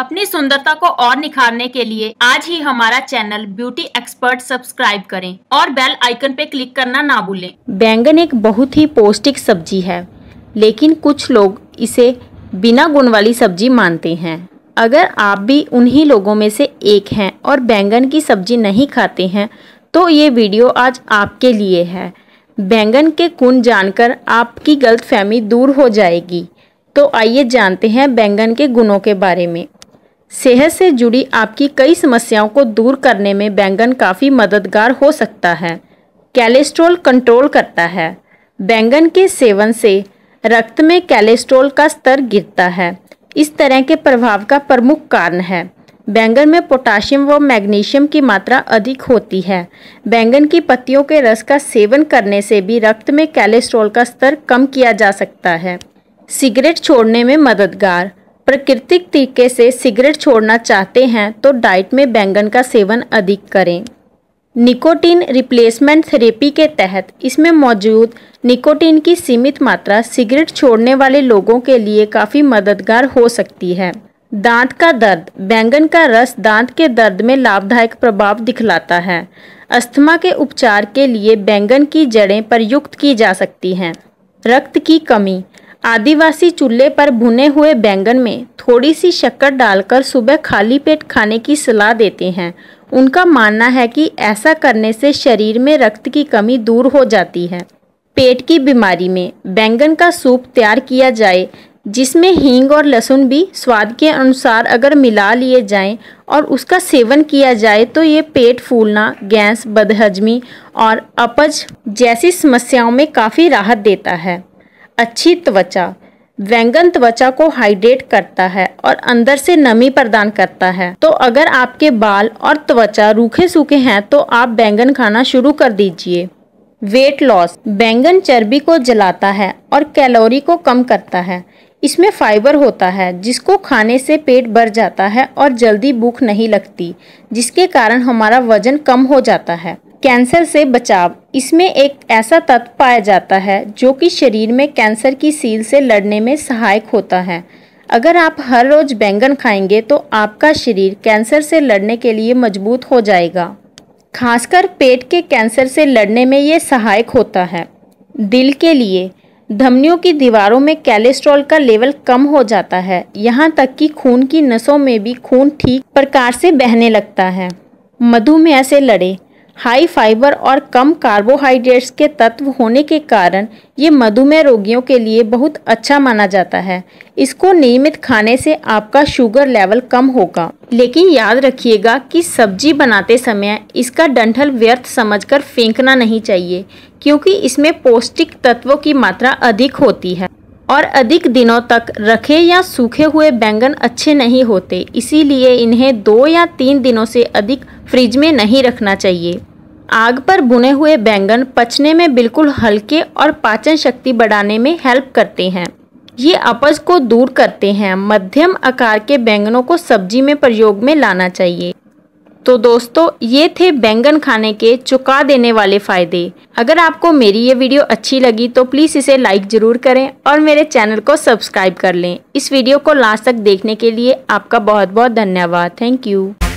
अपनी सुंदरता को और निखारने के लिए आज ही हमारा चैनल ब्यूटी एक्सपर्ट सब्सक्राइब करें और बेल आइकन पे क्लिक करना ना भूलें बैंगन एक बहुत ही पौष्टिक सब्जी है लेकिन कुछ लोग इसे बिना गुण वाली सब्जी मानते हैं अगर आप भी उन्हीं लोगों में से एक हैं और बैंगन की सब्जी नहीं खाते हैं तो ये वीडियो आज आपके लिए है बैंगन के गुण जानकर आपकी गलतफहमी दूर हो जाएगी तो आइए जानते हैं बैंगन के गुणों के बारे में सेहत से जुड़ी आपकी कई समस्याओं को दूर करने में बैंगन काफ़ी मददगार हो सकता है कैलेस्ट्रोल कंट्रोल करता है बैंगन के सेवन से रक्त में कैलेस्ट्रोल का स्तर गिरता है इस तरह के प्रभाव का प्रमुख कारण है बैंगन में पोटाशियम व मैग्नीशियम की मात्रा अधिक होती है बैंगन की पत्तियों के रस का सेवन करने से भी रक्त में कैलेस्ट्रोल का स्तर कम किया जा सकता है सिगरेट छोड़ने में मददगार प्राकृतिक तरीके से सिगरेट छोड़ना चाहते हैं तो डाइट में बैंगन का सेवन अधिक करें निकोटीन रिप्लेसमेंट थेरेपी के तहत इसमें मौजूद निकोटीन की सीमित मात्रा सिगरेट छोड़ने वाले लोगों के लिए काफ़ी मददगार हो सकती है दांत का दर्द बैंगन का रस दांत के दर्द में लाभदायक प्रभाव दिखलाता है अस्थमा के उपचार के लिए बैंगन की जड़ें प्रयुक्त की जा सकती हैं रक्त की कमी आदिवासी चूल्हे पर भुने हुए बैंगन में थोड़ी सी शक्कर डालकर सुबह खाली पेट खाने की सलाह देते हैं उनका मानना है कि ऐसा करने से शरीर में रक्त की कमी दूर हो जाती है पेट की बीमारी में बैंगन का सूप तैयार किया जाए जिसमें हींग और लहसुन भी स्वाद के अनुसार अगर मिला लिए जाएं और उसका सेवन किया जाए तो ये पेट फूलना गैस बदहजमी और अपज जैसी समस्याओं में काफ़ी राहत देता है अच्छी त्वचा वैंगन त्वचा को हाइड्रेट करता है और अंदर से नमी प्रदान करता है तो अगर आपके बाल और त्वचा रूखे सूखे हैं तो आप बैंगन खाना शुरू कर दीजिए वेट लॉस बैंगन चर्बी को जलाता है और कैलोरी को कम करता है इसमें फाइबर होता है जिसको खाने से पेट भर जाता है और जल्दी भूख नहीं लगती जिसके कारण हमारा वजन कम हो जाता है कैंसर से बचाव इसमें एक ऐसा तत्व पाया जाता है जो कि शरीर में कैंसर की सील से लड़ने में सहायक होता है अगर आप हर रोज़ बैंगन खाएंगे तो आपका शरीर कैंसर से लड़ने के लिए मजबूत हो जाएगा खासकर पेट के कैंसर से लड़ने में ये सहायक होता है दिल के लिए धमनियों की दीवारों में कैलेस्ट्रॉल का लेवल कम हो जाता है यहाँ तक कि खून की नसों में भी खून ठीक प्रकार से बहने लगता है मधुमेह से लड़े हाई फाइबर और कम कार्बोहाइड्रेट्स के तत्व होने के कारण ये मधुमेह रोगियों के लिए बहुत अच्छा माना जाता है इसको नियमित खाने से आपका शुगर लेवल कम होगा लेकिन याद रखिएगा कि सब्जी बनाते समय इसका डंठल व्यर्थ समझकर फेंकना नहीं चाहिए क्योंकि इसमें पौष्टिक तत्वों की मात्रा अधिक होती है और अधिक दिनों तक रखे या सूखे हुए बैंगन अच्छे नहीं होते इसीलिए इन्हें दो या तीन दिनों से अधिक फ्रिज में नहीं रखना चाहिए आग पर बुने हुए बैंगन पचने में बिल्कुल हल्के और पाचन शक्ति बढ़ाने में हेल्प करते हैं ये अपज को दूर करते हैं मध्यम आकार के बैंगनों को सब्जी में प्रयोग में लाना चाहिए तो दोस्तों ये थे बैंगन खाने के चुका देने वाले फ़ायदे अगर आपको मेरी ये वीडियो अच्छी लगी तो प्लीज़ इसे लाइक ज़रूर करें और मेरे चैनल को सब्सक्राइब कर लें इस वीडियो को लास्ट तक देखने के लिए आपका बहुत बहुत धन्यवाद थैंक यू